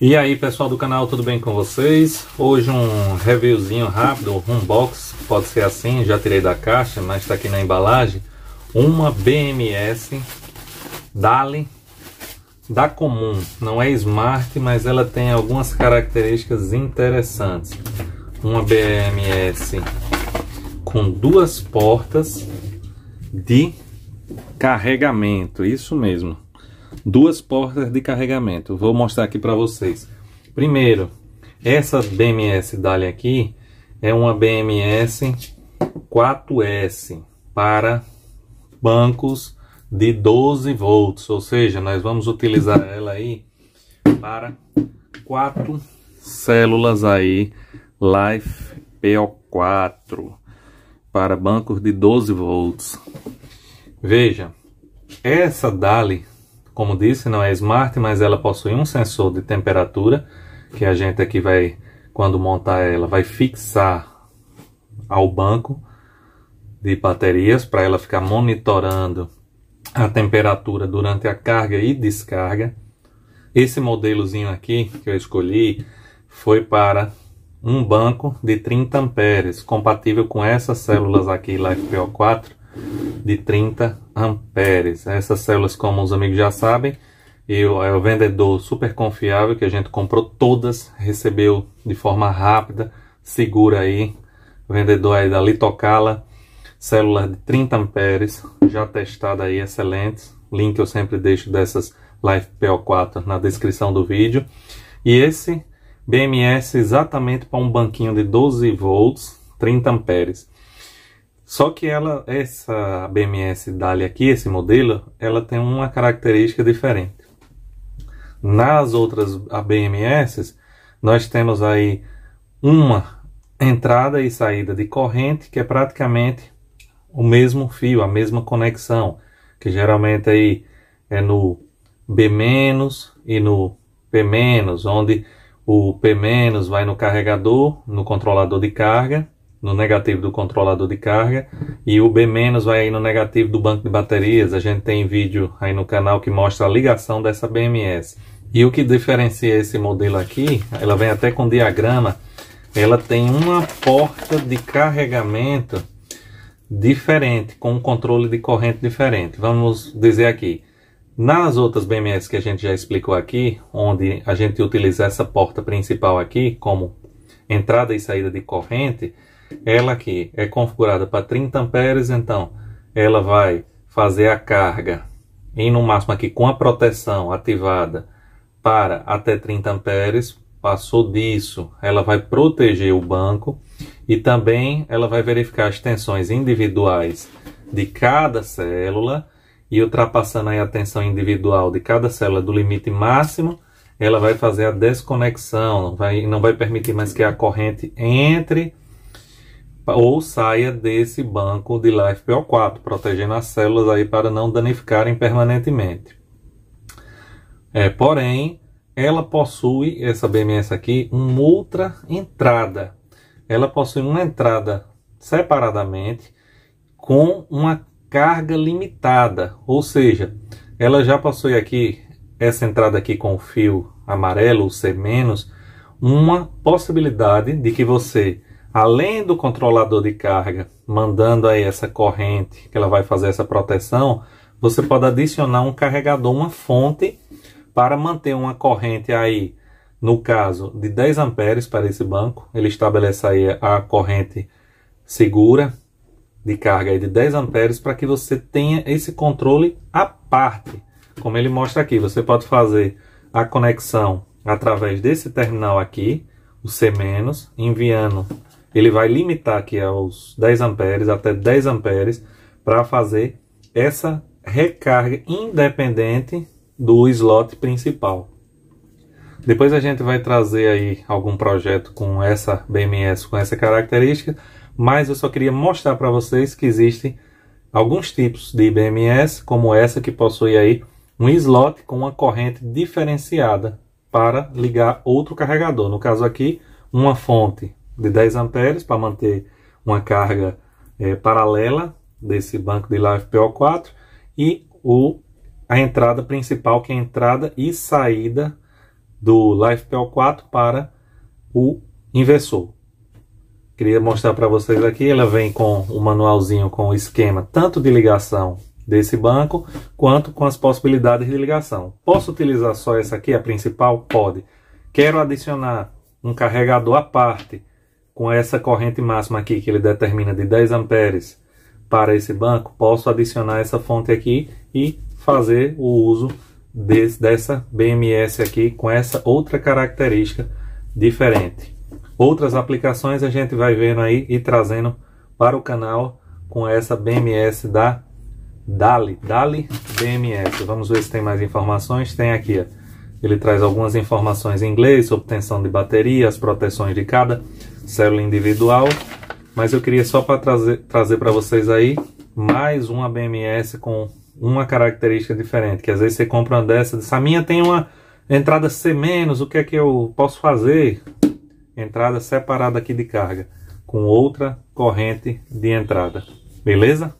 E aí pessoal do canal, tudo bem com vocês? Hoje um reviewzinho rápido, um box, pode ser assim, já tirei da caixa, mas está aqui na embalagem. Uma BMS Dali da comum, não é Smart, mas ela tem algumas características interessantes. Uma BMS com duas portas de carregamento, isso mesmo duas portas de carregamento. Vou mostrar aqui para vocês. Primeiro, essa BMS Dali aqui é uma BMS 4S para bancos de 12 volts, ou seja, nós vamos utilizar ela aí para quatro células aí Life PO4 para bancos de 12 volts. Veja, essa Dali como disse, não é smart, mas ela possui um sensor de temperatura, que a gente aqui vai, quando montar ela, vai fixar ao banco de baterias para ela ficar monitorando a temperatura durante a carga e descarga. Esse modelozinho aqui que eu escolhi foi para um banco de 30 amperes, compatível com essas células aqui LifePO4, de 30 amperes. Essas células, como os amigos já sabem, eu, é o vendedor super confiável que a gente comprou todas, recebeu de forma rápida, segura aí. O vendedor aí é da Litocala, célula de 30 amperes, já testada aí, excelente. Link eu sempre deixo dessas Life PO4 na descrição do vídeo. E esse BMS exatamente para um banquinho de 12 volts, 30 amperes. Só que ela, essa BMS Dali aqui, esse modelo, ela tem uma característica diferente. Nas outras ABMS, nós temos aí uma entrada e saída de corrente que é praticamente o mesmo fio, a mesma conexão, que geralmente aí é no B- e no P-, onde o P- vai no carregador, no controlador de carga, no negativo do controlador de carga e o B- vai aí no negativo do banco de baterias. A gente tem vídeo aí no canal que mostra a ligação dessa BMS. E o que diferencia esse modelo aqui, ela vem até com diagrama, ela tem uma porta de carregamento diferente, com um controle de corrente diferente. Vamos dizer aqui, nas outras BMS que a gente já explicou aqui, onde a gente utiliza essa porta principal aqui como entrada e saída de corrente, ela aqui é configurada para 30 amperes, então ela vai fazer a carga em no máximo aqui com a proteção ativada para até 30 amperes. Passou disso, ela vai proteger o banco e também ela vai verificar as tensões individuais de cada célula e ultrapassando aí a tensão individual de cada célula do limite máximo, ela vai fazer a desconexão, vai, não vai permitir mais que a corrente entre ou saia desse banco de LifePO4, protegendo as células aí para não danificarem permanentemente. É, porém, ela possui, essa BMS aqui, uma outra entrada. Ela possui uma entrada separadamente com uma carga limitada, ou seja, ela já possui aqui, essa entrada aqui com o fio amarelo, o C-, uma possibilidade de que você além do controlador de carga mandando aí essa corrente que ela vai fazer essa proteção, você pode adicionar um carregador, uma fonte para manter uma corrente aí, no caso de 10 amperes para esse banco, ele estabelece aí a corrente segura de carga aí de 10 amperes para que você tenha esse controle à parte. Como ele mostra aqui, você pode fazer a conexão através desse terminal aqui, o C-, enviando ele vai limitar aqui aos 10 amperes, até 10 amperes, para fazer essa recarga independente do slot principal. Depois a gente vai trazer aí algum projeto com essa BMS, com essa característica, mas eu só queria mostrar para vocês que existem alguns tipos de BMS, como essa que possui aí um slot com uma corrente diferenciada para ligar outro carregador. No caso aqui, uma fonte de 10 amperes para manter uma carga é, paralela desse banco de LiFPO4 e o, a entrada principal, que é a entrada e saída do LiFPO4 para o inversor. Queria mostrar para vocês aqui, ela vem com o um manualzinho com o esquema tanto de ligação desse banco, quanto com as possibilidades de ligação. Posso utilizar só essa aqui, a principal? Pode. Quero adicionar um carregador à parte com essa corrente máxima aqui que ele determina de 10 amperes para esse banco, posso adicionar essa fonte aqui e fazer o uso de, dessa BMS aqui com essa outra característica diferente. Outras aplicações a gente vai vendo aí e trazendo para o canal com essa BMS da Dali, Dali BMS. Vamos ver se tem mais informações. Tem aqui, ó. Ele traz algumas informações em inglês sobre tensão de bateria, as proteções de cada célula individual. Mas eu queria só para trazer, trazer para vocês aí mais uma BMS com uma característica diferente. Que às vezes você compra uma dessa, Essa a minha tem uma entrada C-, o que é que eu posso fazer? Entrada separada aqui de carga, com outra corrente de entrada. Beleza?